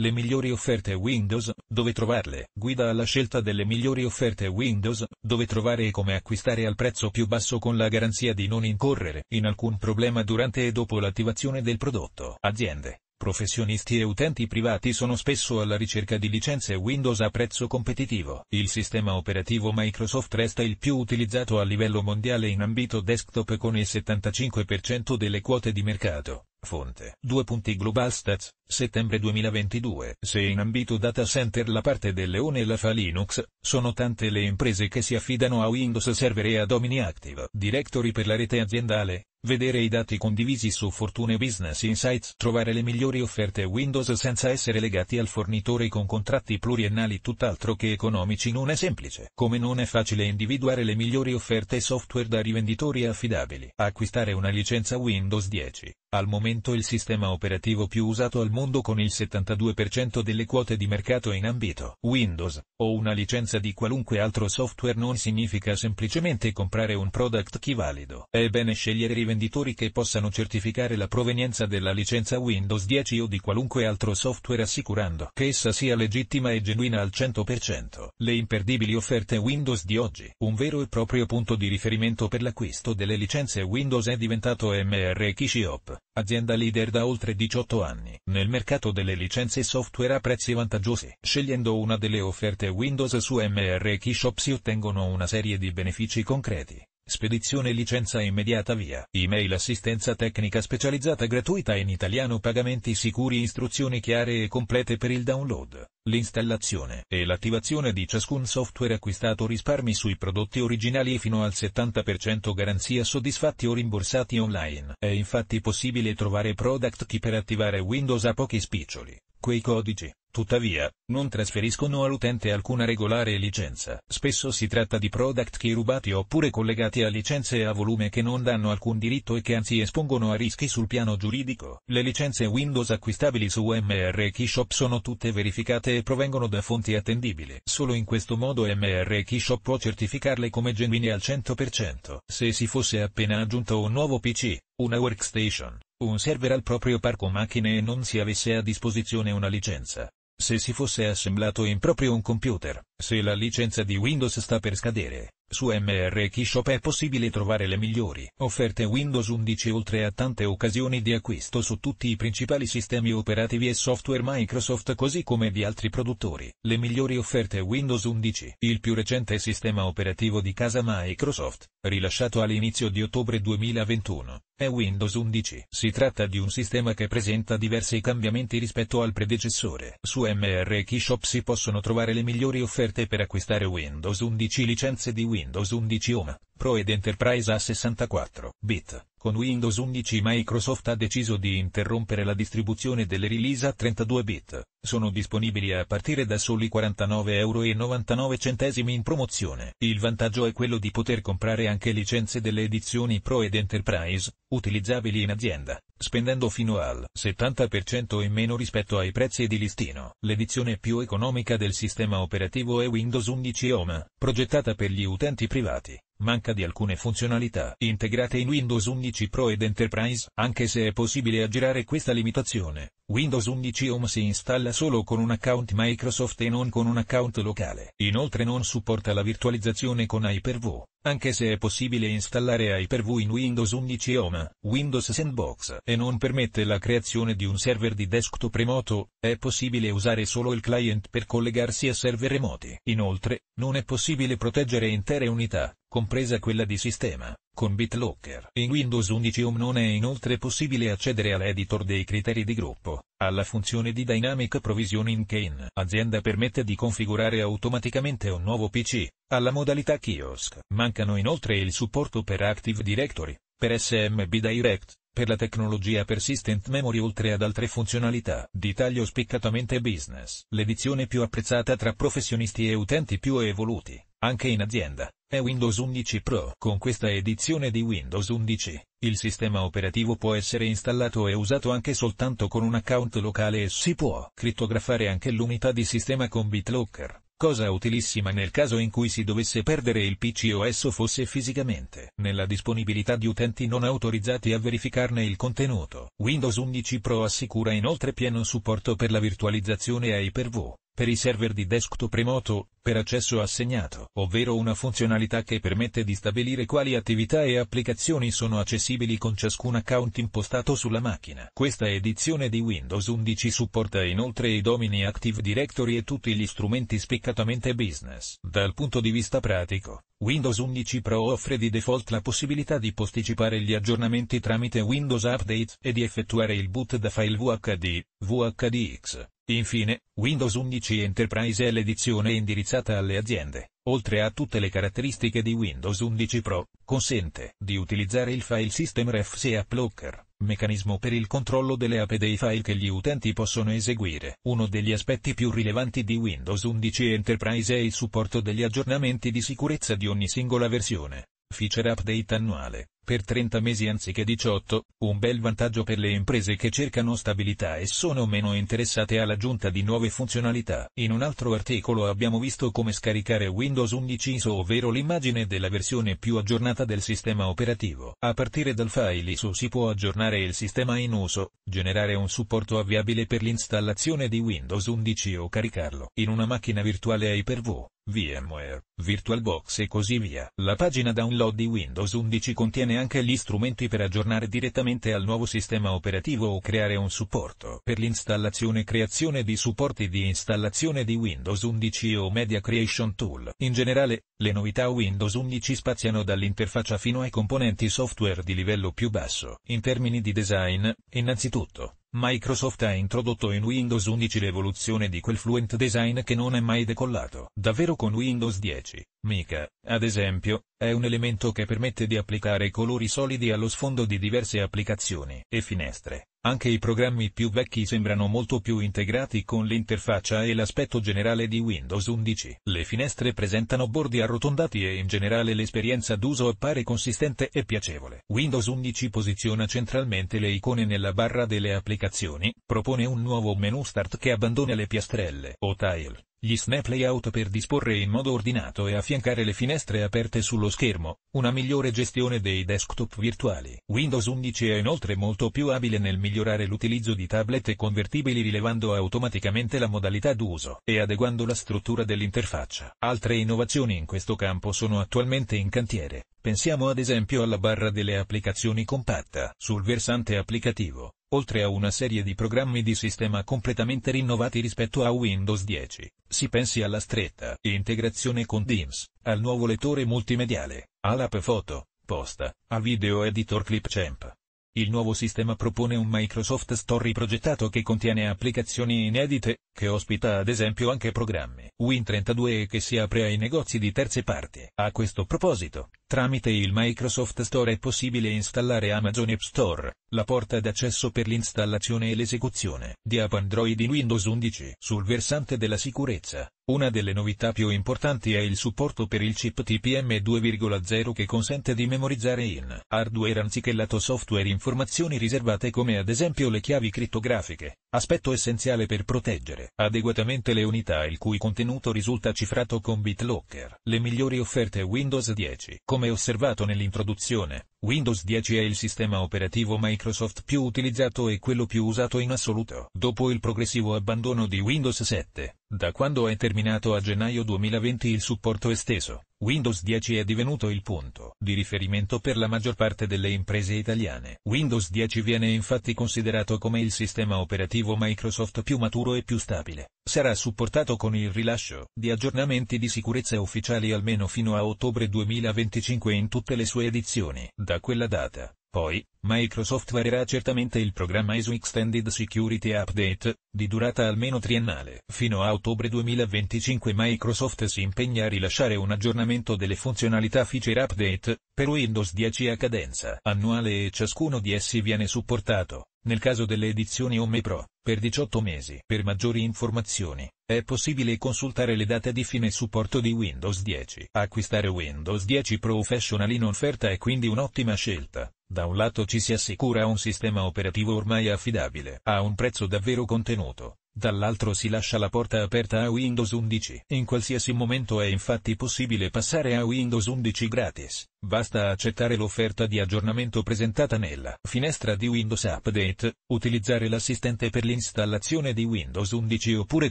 Le migliori offerte Windows, dove trovarle? Guida alla scelta delle migliori offerte Windows, dove trovare e come acquistare al prezzo più basso con la garanzia di non incorrere in alcun problema durante e dopo l'attivazione del prodotto. Aziende, professionisti e utenti privati sono spesso alla ricerca di licenze Windows a prezzo competitivo. Il sistema operativo Microsoft resta il più utilizzato a livello mondiale in ambito desktop con il 75% delle quote di mercato Fonte. 2 punti Global Stats, settembre 2022. Se in ambito data center la parte del leone la fa Linux, sono tante le imprese che si affidano a Windows Server e a Domini Active Directory per la rete aziendale, Vedere i dati condivisi su Fortune Business Insights, trovare le migliori offerte Windows senza essere legati al fornitore con contratti pluriennali tutt'altro che economici non è semplice, come non è facile individuare le migliori offerte software da rivenditori affidabili. Acquistare una licenza Windows 10, al momento il sistema operativo più usato al mondo con il 72% delle quote di mercato in ambito Windows, o una licenza di qualunque altro software non significa semplicemente comprare un product key valido. È bene scegliere rivenditori venditori che possano certificare la provenienza della licenza Windows 10 o di qualunque altro software assicurando che essa sia legittima e genuina al 100%. Le imperdibili offerte Windows di oggi. Un vero e proprio punto di riferimento per l'acquisto delle licenze Windows è diventato MR Kishop, azienda leader da oltre 18 anni nel mercato delle licenze software a prezzi vantaggiosi. Scegliendo una delle offerte Windows su MR Kishop si ottengono una serie di benefici concreti Spedizione licenza immediata via. E-mail assistenza tecnica specializzata gratuita in italiano pagamenti sicuri istruzioni chiare e complete per il download, l'installazione e l'attivazione di ciascun software acquistato risparmi sui prodotti originali fino al 70% garanzia soddisfatti o rimborsati online. È infatti possibile trovare product key per attivare Windows a pochi spiccioli. Quei codici Tuttavia, non trasferiscono all'utente alcuna regolare licenza, spesso si tratta di product key rubati oppure collegati a licenze a volume che non danno alcun diritto e che anzi espongono a rischi sul piano giuridico. Le licenze Windows acquistabili su MR Keyshop sono tutte verificate e provengono da fonti attendibili. Solo in questo modo MR Keyshop può certificarle come genuine al 100%. Se si fosse appena aggiunto un nuovo PC, una workstation, un server al proprio parco macchine e non si avesse a disposizione una licenza, se si fosse assemblato in proprio un computer, se la licenza di Windows sta per scadere, su MR Keyshop è possibile trovare le migliori offerte Windows 11 oltre a tante occasioni di acquisto su tutti i principali sistemi operativi e software Microsoft così come di altri produttori. Le migliori offerte Windows 11, il più recente sistema operativo di casa Microsoft, rilasciato all'inizio di ottobre 2021, è Windows 11. Si tratta di un sistema che presenta diversi cambiamenti rispetto al predecessore. Su MR Keyshop si possono trovare le migliori offerte per acquistare Windows 11 licenze di Windows 11 Home. Pro ed Enterprise a 64 bit. Con Windows 11 Microsoft ha deciso di interrompere la distribuzione delle release a 32 bit. Sono disponibili a partire da soli 49,99€ in promozione. Il vantaggio è quello di poter comprare anche licenze delle edizioni Pro ed Enterprise, utilizzabili in azienda, spendendo fino al 70% in meno rispetto ai prezzi di listino. L'edizione più economica del sistema operativo è Windows 11 Home, progettata per gli utenti privati manca di alcune funzionalità integrate in Windows 11 Pro ed Enterprise, anche se è possibile aggirare questa limitazione. Windows 11 Home si installa solo con un account Microsoft e non con un account locale. Inoltre non supporta la virtualizzazione con Hyper-V, anche se è possibile installare Hyper-V in Windows 11 Home, Windows Sandbox e non permette la creazione di un server di desktop remoto, è possibile usare solo il client per collegarsi a server remoti. Inoltre, non è possibile proteggere intere unità compresa quella di sistema. Con BitLocker in Windows 11 Home non è inoltre possibile accedere all'editor dei criteri di gruppo, alla funzione di Dynamic Provisioning che in azienda permette di configurare automaticamente un nuovo PC, alla modalità kiosk. Mancano inoltre il supporto per Active Directory, per SMB Direct, per la tecnologia Persistent Memory oltre ad altre funzionalità di taglio spiccatamente business. L'edizione più apprezzata tra professionisti e utenti più evoluti, anche in azienda è Windows 11 Pro. Con questa edizione di Windows 11, il sistema operativo può essere installato e usato anche soltanto con un account locale e si può crittografare anche l'unità di sistema con BitLocker, cosa utilissima nel caso in cui si dovesse perdere il PC o esso fosse fisicamente nella disponibilità di utenti non autorizzati a verificarne il contenuto. Windows 11 Pro assicura inoltre pieno supporto per la virtualizzazione a IperV per i server di desktop remoto, per accesso assegnato, ovvero una funzionalità che permette di stabilire quali attività e applicazioni sono accessibili con ciascun account impostato sulla macchina. Questa edizione di Windows 11 supporta inoltre i domini Active Directory e tutti gli strumenti spiccatamente business. Dal punto di vista pratico, Windows 11 Pro offre di default la possibilità di posticipare gli aggiornamenti tramite Windows Update e di effettuare il boot da file VHD, VHDX, Infine, Windows 11 Enterprise è l'edizione indirizzata alle aziende. Oltre a tutte le caratteristiche di Windows 11 Pro, consente di utilizzare il file system refs e app locker, meccanismo per il controllo delle app e dei file che gli utenti possono eseguire. Uno degli aspetti più rilevanti di Windows 11 Enterprise è il supporto degli aggiornamenti di sicurezza di ogni singola versione. Feature update annuale, per 30 mesi anziché 18, un bel vantaggio per le imprese che cercano stabilità e sono meno interessate all'aggiunta di nuove funzionalità. In un altro articolo abbiamo visto come scaricare Windows 11 ISO ovvero l'immagine della versione più aggiornata del sistema operativo. A partire dal file ISO si può aggiornare il sistema in uso, generare un supporto avviabile per l'installazione di Windows 11 o caricarlo in una macchina virtuale Hyper-V. VMware, VirtualBox e così via. La pagina download di Windows 11 contiene anche gli strumenti per aggiornare direttamente al nuovo sistema operativo o creare un supporto per l'installazione e creazione di supporti di installazione di Windows 11 o Media Creation Tool. In generale, le novità Windows 11 spaziano dall'interfaccia fino ai componenti software di livello più basso. In termini di design, innanzitutto, Microsoft ha introdotto in Windows 11 l'evoluzione di quel fluent design che non è mai decollato. Davvero con Windows 10, mica, ad esempio, è un elemento che permette di applicare colori solidi allo sfondo di diverse applicazioni e finestre. Anche i programmi più vecchi sembrano molto più integrati con l'interfaccia e l'aspetto generale di Windows 11. Le finestre presentano bordi arrotondati e in generale l'esperienza d'uso appare consistente e piacevole. Windows 11 posiziona centralmente le icone nella barra delle applicazioni, propone un nuovo menu start che abbandona le piastrelle o tile gli snap layout per disporre in modo ordinato e affiancare le finestre aperte sullo schermo, una migliore gestione dei desktop virtuali. Windows 11 è inoltre molto più abile nel migliorare l'utilizzo di tablet e convertibili rilevando automaticamente la modalità d'uso e adeguando la struttura dell'interfaccia. Altre innovazioni in questo campo sono attualmente in cantiere. Pensiamo ad esempio alla barra delle applicazioni compatta. Sul versante applicativo, Oltre a una serie di programmi di sistema completamente rinnovati rispetto a Windows 10, si pensi alla stretta integrazione con Teams, al nuovo lettore multimediale, all'app foto, posta, al video editor Clipchamp. Il nuovo sistema propone un Microsoft Store riprogettato che contiene applicazioni inedite, che ospita ad esempio anche programmi Win32 e che si apre ai negozi di terze parti. A questo proposito, tramite il Microsoft Store è possibile installare Amazon App Store, la porta d'accesso per l'installazione e l'esecuzione di app Android in Windows 11. Sul versante della sicurezza, una delle novità più importanti è il supporto per il chip TPM 2.0 che consente di memorizzare in hardware anziché lato software informazioni riservate come ad esempio le chiavi crittografiche, aspetto essenziale per proteggere adeguatamente le unità il cui contenuto risulta cifrato con BitLocker. Le migliori offerte Windows 10. Come osservato nell'introduzione, Windows 10 è il sistema operativo Microsoft più utilizzato e quello più usato in assoluto. Dopo il progressivo abbandono di Windows 7, da quando è terminato a gennaio 2020 il supporto esteso, Windows 10 è divenuto il punto di riferimento per la maggior parte delle imprese italiane. Windows 10 viene infatti considerato come il sistema operativo Microsoft più maturo e più stabile. Sarà supportato con il rilascio di aggiornamenti di sicurezza ufficiali almeno fino a ottobre 2025 in tutte le sue edizioni. Da quella data, poi, Microsoft varerà certamente il programma ISO Extended Security Update, di durata almeno triennale. Fino a ottobre 2025 Microsoft si impegna a rilasciare un aggiornamento delle funzionalità Feature Update, per Windows 10 a cadenza annuale e ciascuno di essi viene supportato, nel caso delle edizioni Home Pro, per 18 mesi. Per maggiori informazioni, è possibile consultare le date di fine supporto di Windows 10. Acquistare Windows 10 Professional in offerta è quindi un'ottima scelta. Da un lato ci si assicura un sistema operativo ormai affidabile a un prezzo davvero contenuto, dall'altro si lascia la porta aperta a Windows 11. In qualsiasi momento è infatti possibile passare a Windows 11 gratis, basta accettare l'offerta di aggiornamento presentata nella finestra di Windows Update, utilizzare l'assistente per l'installazione di Windows 11 oppure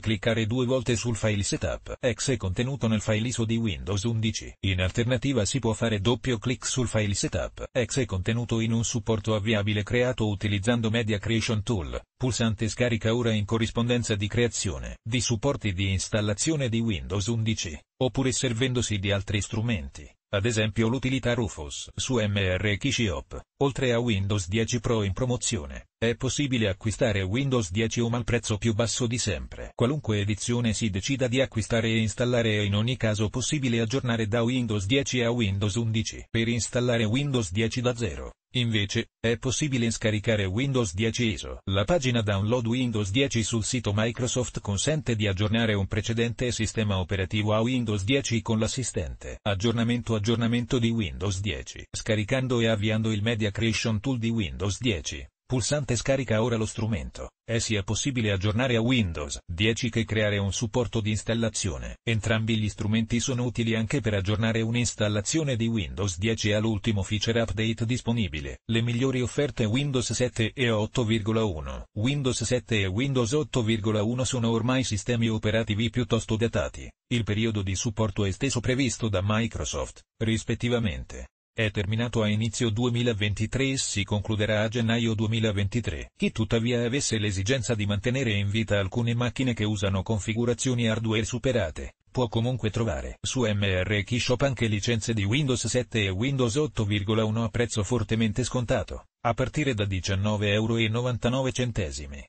cliccare due volte sul file setup exe contenuto nel file ISO di Windows 11. In alternativa si può fare doppio clic sul file setup exe contenuto in un supporto avviabile creato utilizzando Media Creation Tool, pulsante scarica ora in corrispondenza di creazione di supporti di installazione di Windows 11, oppure servendosi di altri strumenti, ad esempio l'utilità Rufus su MR Keyshop. Oltre a Windows 10 Pro in promozione, è possibile acquistare Windows 10 Home al prezzo più basso di sempre. Qualunque edizione si decida di acquistare e installare è in ogni caso possibile aggiornare da Windows 10 a Windows 11. Per installare Windows 10 da zero, invece, è possibile scaricare Windows 10 ISO. La pagina Download Windows 10 sul sito Microsoft consente di aggiornare un precedente sistema operativo a Windows 10 con l'assistente. Aggiornamento Aggiornamento di Windows 10. Scaricando e avviando il media Media Creation Tool di Windows 10. Pulsante scarica ora lo strumento, e eh sia possibile aggiornare a Windows 10 che creare un supporto di installazione. Entrambi gli strumenti sono utili anche per aggiornare un'installazione di Windows 10 all'ultimo feature update disponibile. Le migliori offerte Windows 7 e 8.1. Windows 7 e Windows 8.1 sono ormai sistemi operativi piuttosto datati. Il periodo di supporto esteso previsto da Microsoft, rispettivamente, è terminato a inizio 2023 e si concluderà a gennaio 2023. Chi tuttavia avesse l'esigenza di mantenere in vita alcune macchine che usano configurazioni hardware superate, può comunque trovare su MR Keyshop anche licenze di Windows 7 e Windows 8,1 a prezzo fortemente scontato a partire da 19,99 euro.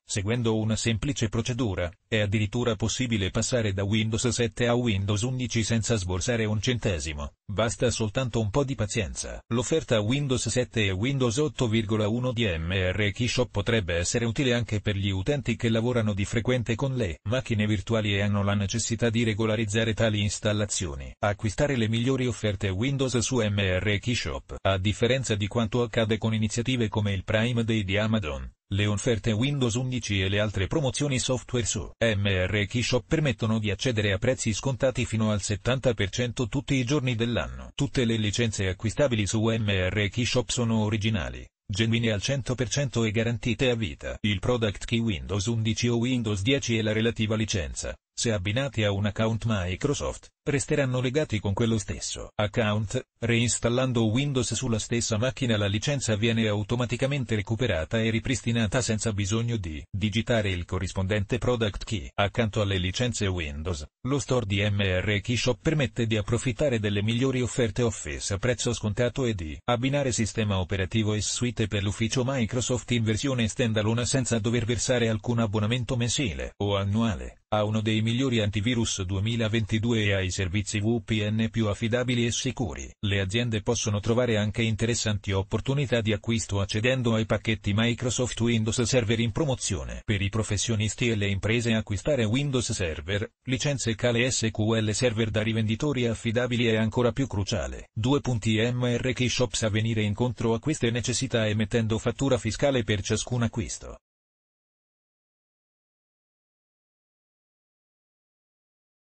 Seguendo una semplice procedura, è addirittura possibile passare da Windows 7 a Windows 11 senza sborsare un centesimo, basta soltanto un po' di pazienza. L'offerta Windows 7 e Windows 8,1 di MR Keyshop potrebbe essere utile anche per gli utenti che lavorano di frequente con le macchine virtuali e hanno la necessità di regolarizzare tali installazioni. Acquistare le migliori offerte Windows su MR Keyshop. A differenza di quanto accade con iniziative come il Prime Day di Amazon, le offerte Windows 11 e le altre promozioni software su MR Keyshop permettono di accedere a prezzi scontati fino al 70% tutti i giorni dell'anno. Tutte le licenze acquistabili su MR Keyshop sono originali, genuine al 100% e garantite a vita. Il product key Windows 11 o Windows 10 e la relativa licenza se abbinati a un account Microsoft, resteranno legati con quello stesso account, reinstallando Windows sulla stessa macchina la licenza viene automaticamente recuperata e ripristinata senza bisogno di digitare il corrispondente product key. Accanto alle licenze Windows, lo store di MR Keyshop permette di approfittare delle migliori offerte Office a prezzo scontato e di abbinare sistema operativo e suite per l'ufficio Microsoft in versione standalone senza dover versare alcun abbonamento mensile o annuale ha uno dei migliori antivirus 2022 e ha i servizi VPN più affidabili e sicuri. Le aziende possono trovare anche interessanti opportunità di acquisto accedendo ai pacchetti Microsoft Windows Server in promozione. Per i professionisti e le imprese acquistare Windows Server, licenze Cale SQL Server da rivenditori affidabili è ancora più cruciale. 2.mr Key Shops a venire incontro a queste necessità emettendo fattura fiscale per ciascun acquisto.